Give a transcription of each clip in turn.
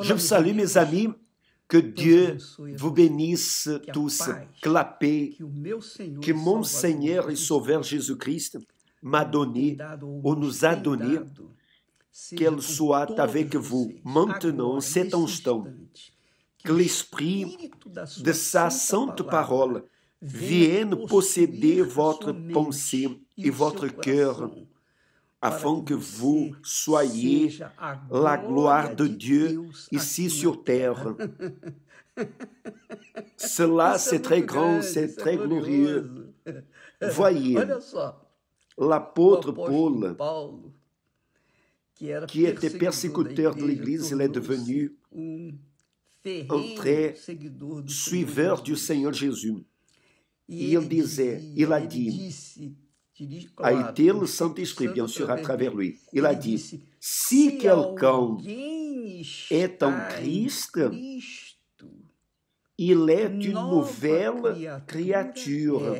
Je vous salue, mes amis. Que Dieu vous bénisse tous. Clapez que mon Seigneur et Sauveur Jésus-Christ m'a donné ou nous a donné qu'elle soit avec vous maintenant, cet instant. Que l'esprit de sa sainte parole vienne posséder votre pensée et votre cœur afin que vous soyez la gloire de Dieu ici sur terre. Cela, c'est très grand, c'est très glorieux. Voyez, l'apôtre Paul, qui était persécuteur de l'Église, il est devenu un très suiveur du Seigneur Jésus. il disait, il a dit, à étale Santo Esprit, bien sûr, à travers lui. Il a dit, si quelqu'un est en Christ, il est une nouvelle créature.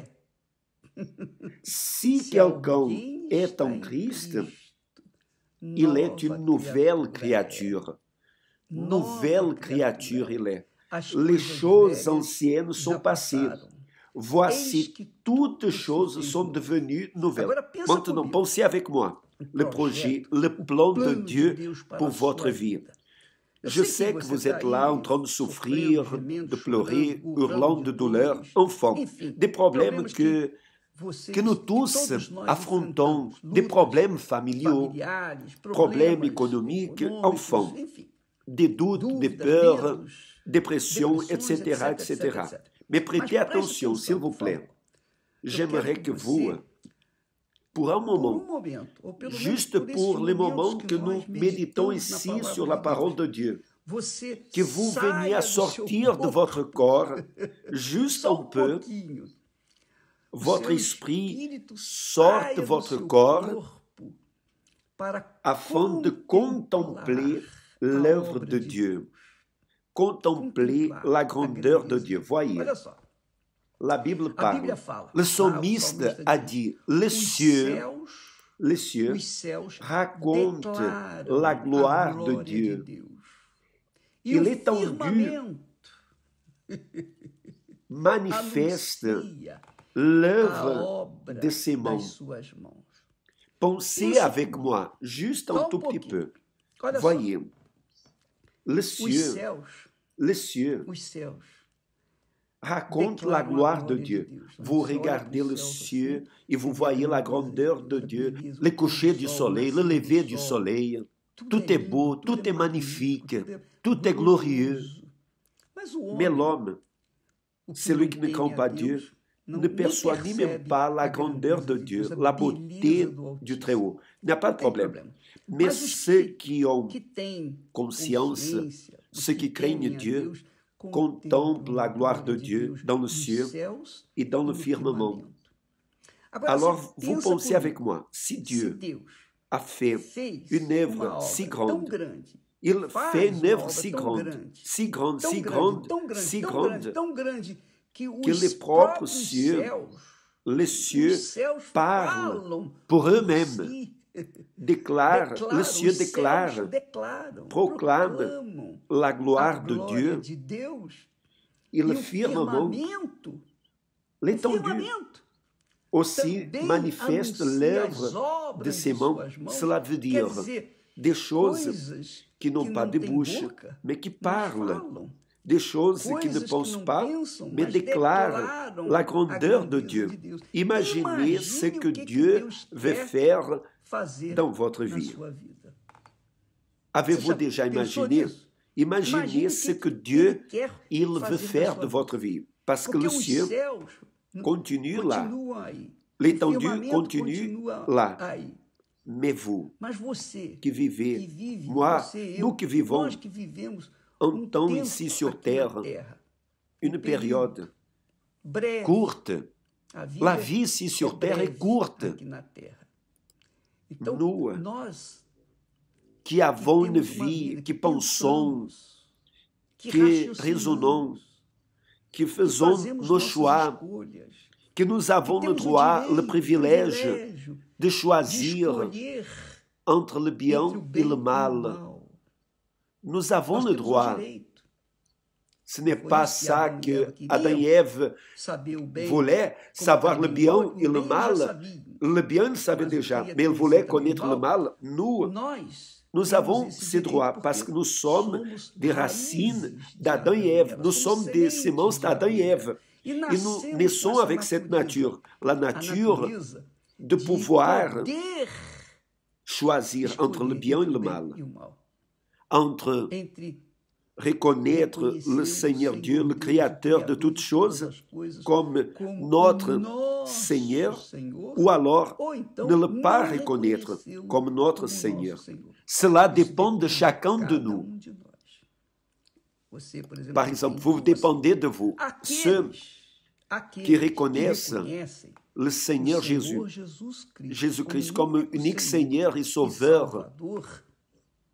Si quelqu'un est en Christ, il est une nouvelle créature. Nouvelle créature, il est. Les choses anciennes sont passées. Voici toutes choses sont devenues nouvelles. Maintenant, pensez avec moi. Um le projet, um le plan de Dieu pour votre vie. Je sais que vous êtes là en train de souffrir, de pleurer, hurlant de douleur, enfant, des problèmes que que nous tous affrontons des problèmes familiaux, problèmes économiques, enfants, des doutes, des peurs, dépressions, etc., etc. Mais prêtez attention, s'il vous plaît. J'aimerais que vous, pour un moment, um juste pour le moment que nous méditons ici sur la parole de Dieu, que vous veniez à sortir de votre corps juste un um peu, votre esprit sorte de votre corps afin de contempler l'œuvre de Dieu contempler la grandeur de Dieu. Voyez, la Bible parle. Le sommiste ah, a dit, les cieux, les cieux racontent la gloire de Dieu. Et e tendu, manifeste l'œuvre de ses mains. Pensez avec moi, juste un um tout petit peu. Voyez, les cieux, les cieux racontent la gloire de Dieu. Vous regardez les cieux et vous voyez la grandeur de Dieu, le coucher du soleil, le lever du soleil. Tout est beau, tout est magnifique, tout est glorieux. Mais l'homme, celui qui ne compte pas Dieu, ne perçoit même pas la grandeur de Dieu, la beauté du Très-Haut. Il n'y a pas de problème. Mais ceux qui ont conscience, ceux qui craignent Dieu, contemplent la gloire de Dieu dans le ciel et dans e le firmament. Alors, vous pensez avec moi, si Dieu a fait une œuvre si grande, il fait une œuvre si grande, si grande, si grande, si grande, si grande que, que les propres cieux, les cieux parlent pour eux-mêmes. Déclarent, les cieux déclarent, proclament la gloire de Dieu. Et le firmament, ou se manifesta, l'œuvre de ses mains. Cela veut dire des choses não n'ont pas de bouche, mais qui parlent des choses qui ne pensent pas, mais déclarent la grandeur de Dieu. Imaginez ce que Dieu veut faire dans votre vie. Avez-vous déjà imaginé? Imaginez ce que Dieu il veut faire de votre vie, parce que le ciel continue là, l'étendue continue là. Mais vous, qui vivez, moi, nous qui vivons, Então, ici sur terre, une période courte. La vie ici sur é curta. Então Nua. Que avons une vie, que pensamos, que raisonnons, que fazemos nos choix, que nos avons no droit, le privilège de choisir entre le bien e le mal. Nous avons le droit. Ce n'est pas ça e que Adam e e et Ève voulaient, savoir le bien et le mal. Le bien, ils savaient déjà, mais ils voulaient connaître le mal. Nous, nous avons ce droit parce que nous sommes des racines d'Adam et Ève. Nous sommes des semences d'Adam et Ève. Et nous naissons avec cette nature, la nature de pouvoir choisir entre le bien et le mal entre reconnaître le Seigneur Dieu, le Créateur de toutes choses, comme notre Seigneur, ou alors ne le pas reconnaître comme notre Seigneur. Cela dépend de chacun de nous. Par exemple, vous dépendez de vous. Ceux qui reconnaissent le Seigneur Jésus, Jésus-Christ comme unique Seigneur et Sauveur,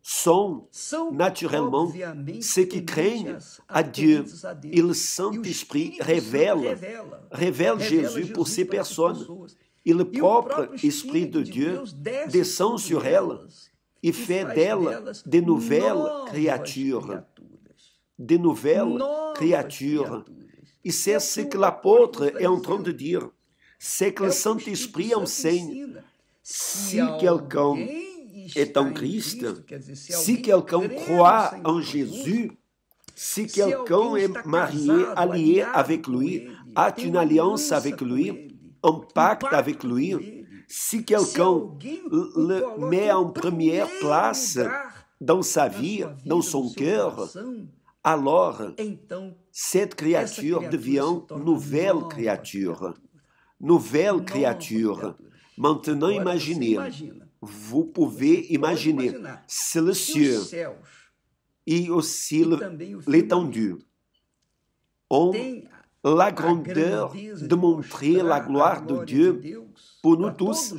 sont naturellement ceux qui craignent à Dieu. Et le Saint-Esprit révèle, révèle Jésus pour ces personnes. Et le propre Esprit de Dieu descend sur elles e faz delas de nouvelles criaturas. De nouvelles criaturas. E c'est é ce que l'apôtre est en train de dire. C'est que le é Saint-Esprit enseigne. Si quelqu'un est en Christ, si quelqu'un croit en Jésus, si quelqu'un est marié, allié avec lui, a une alliance avec lui, un pacte avec lui, si quelqu'un le met en première place dans sa vie, dans son cœur, alors cette créature devient nouvelle créature. Nouvelle créature. Maintenant, imaginez vous pouvez imaginer, imaginar, c'est le ciel, céus, et aussi et l'étendue, la grandeur de montrer la gloire de Dieu Pour nous bah, tous,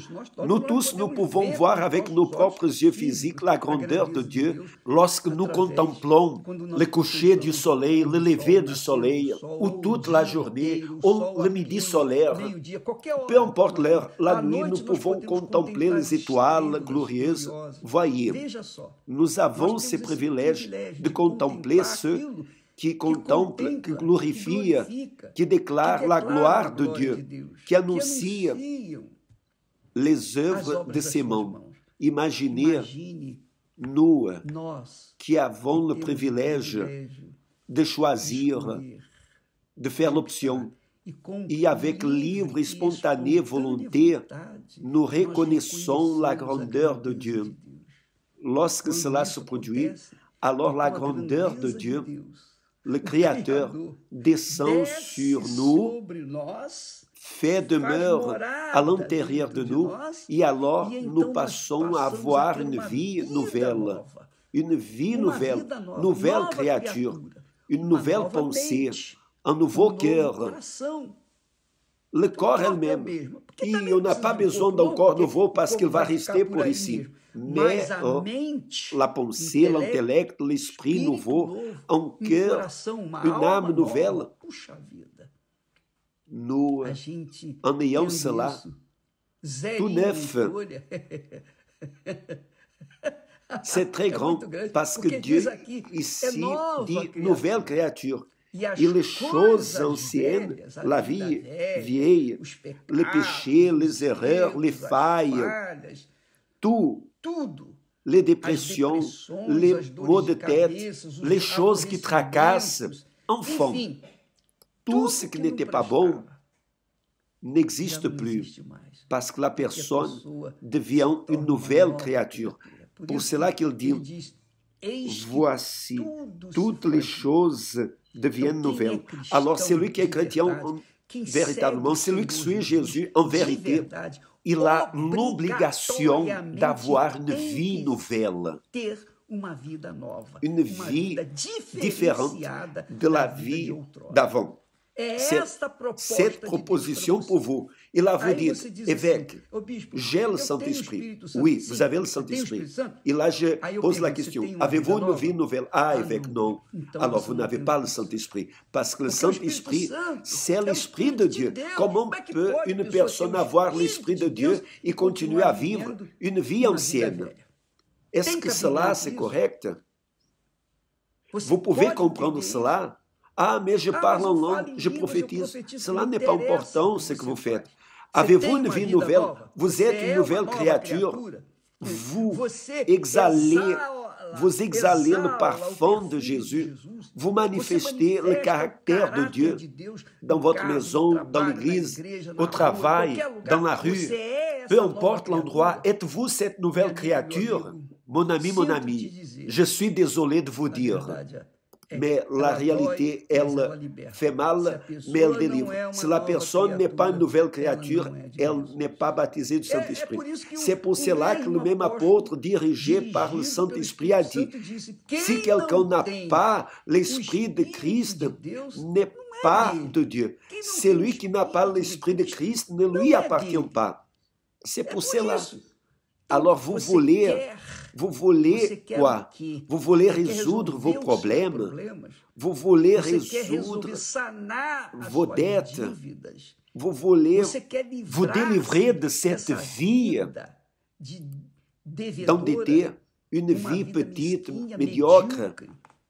nous tous, nous pouvons voir avec nos propres yeux physiques la grandeur de Dieu lorsque nous contemplons le coucher du soleil, le lever du soleil, ou toute la journée, ou le midi solaire. Peu importe l'heure, la nuit, nous pouvons contempler les étoiles glorieuses. Voyez, nous avons ce privilège de contempler ce que, contempla, que glorifica, que declara a glória de Deus, que anuncia les œuvres de ses mãos. Imaginez nua que avons le privilégio de choisir, de faire l'option. E avec livre, spontanée volonté, no reconnaissons la grandeur de Dieu. Lorsque cela se produit, alors la grandeur de Dieu le Créateur descend sur nous, fait demeure à l'intérieur de nous, et alors e nous passons à avoir une vie nouvelle, une vie nouvelle, nouvelle créature, une nouvelle pensée, un nouveau um cœur, Então, le corps elle-même. E eu n'a pas besoin corpo corps nouveau parce qu'il va rester pour ici. Mais oh, la pensée, l'intellect, l'esprit nouveau, un cœur, une âme nouvelle. No, en ayant cela, tout neuf. C'est très é grand parce que Dieu ici é dit nouvelle créature. et les choses anciennes, la vie vieille, les péchés, les erreurs, les failles, tout, les dépressions, les maux de tête, les choses qui tracassent, enfin, tout ce qui n'était pas bon n'existe plus, parce que la personne devient une nouvelle créature. Pour cela qu'il dit, voici, assim, toutes les choses deviennent nouvelles. Alors, celui qui est chrétien, en, véritablement, celui qui suit Jésus, en vérité, il a l'obligation d'avoir une vie nouvelle. Une vie différente de la vie d'avant. cette proposition pour vous. Et là, vous dites, évêque, j'ai le Saint-Esprit. Oui, vous avez le Saint-Esprit. Et là, je pose la question, avez-vous une vie nouvelle Ah, évêque, ah, non. Alors, vous n'avez pas le Saint-Esprit. Parce que le Saint-Esprit, c'est l'Esprit de Dieu. Comment peut une personne avoir l'Esprit de Dieu et continuer à vivre une vie ancienne Est-ce que cela, c'est correct Vous pouvez comprendre cela ah, mais je parle en langue, je prophétise. Cela n'est pas important ce que vous faites. Avez-vous une vie nouvelle Vous êtes une nouvelle créature. Vous exhalez, vous exhalez le parfum de Jésus. Vous manifestez le caractère de Dieu dans um votre maison, dans l'église, au travail, dans la rue. Peu importe l'endroit, êtes-vous cette nouvelle créature Mon ami, mon ami, je suis désolé de vous dire, mais la réalité, elle fait mal, mais elle délivre. Si la personne n'est pas une nouvelle créature, elle n'est pas baptisée du Saint-Esprit. C'est pour cela que le même apôtre, dirigé par le Saint-Esprit, a dit, si quelqu'un n'a pas l'Esprit de Christ, n'est pas de Dieu. Celui qui n'a pas l'Esprit de Christ ne lui appartient pas. C'est pour cela. Alors vous voulez, vous voulez quoi Vous voulez résoudre vos problèmes Vous voulez résoudre vos dettes Vous voulez vous délivrer de cette vie d'endetté, une vie petite, médiocre,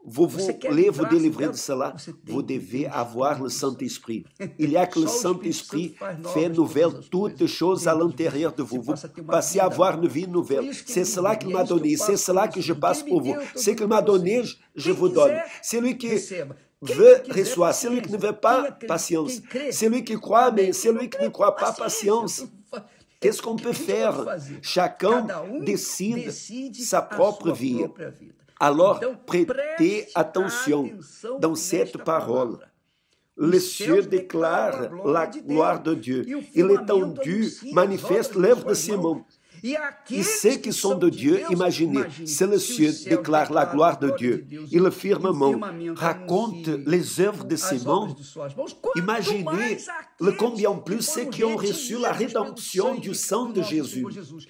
vou, vous voulez vous délivrer de cela, vous devez avoir le Saint-Esprit. Il y a que le Saint-Esprit fait nouvelle toutes choses à l'intérieur de vous. Vous passez à avoir une vie nouvelle. C'est cela qu'il m'a donné, c'est cela que je passe pour vous. Ce qu'il m'a donné, je vous donne. C'est lui qui veut recevoir, celui qui ne veut pas, patience. Celui qui croit, mais celui qui ne croit pas, patience. Qu'est-ce qu'on peut faire Chacun décide sa propre vie. Alors, prêtez attention dans cette parole. Le cieux déclare la gloire de Dieu e Il est tendu, manifeste l'œuvre de Simon. E Et ceux qui sont de Dieu, imaginez, si le ciel déclare la gloire de Dieu. il le firmament raconte les œuvres de Simon. Imaginez le combien plus ceux qui ont reçu la rédemption du sang de Jésus,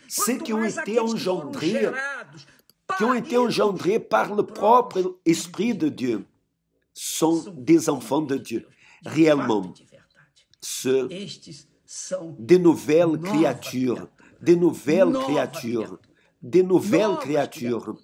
ceux qui ont été engendrés qui ont été engendrés par le propre Esprit de Dieu sont des enfants de Dieu. Réellement, ce des nouvelles créatures, des nouvelles créatures, des nouvelles créatures,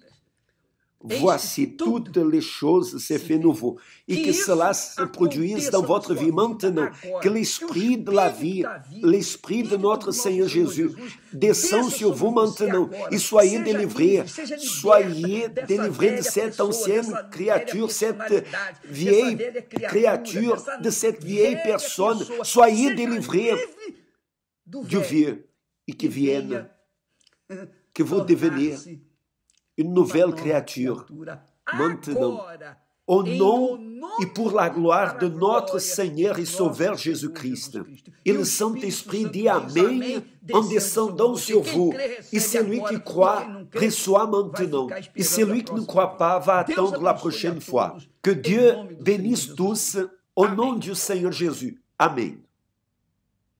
Voici toutes les choses se fait nouveau, et que cela se produise dans votre vie maintenant, é que l'Esprit de la vie, l'Esprit de notre Seigneur Jésus, descende sur vous maintenant, et soyez délivrés, soyez délivrés de cette ancienne créature, cette vieille créature, de cette vieille personne, soyez délivrés du vieux, et que vienne, que vous devenez une nouvelle créature. Maintenant, au nom et pour la gloire de notre Seigneur et Sauveur Jésus-Christ. Et le Saint-Esprit dit Amen » en descendant sur vous. Et celui qui croit reçoit maintenant. Et celui qui ne croit pas va attendre la prochaine fois. Que Dieu bénisse tous au nom du Seigneur Jésus. Amen.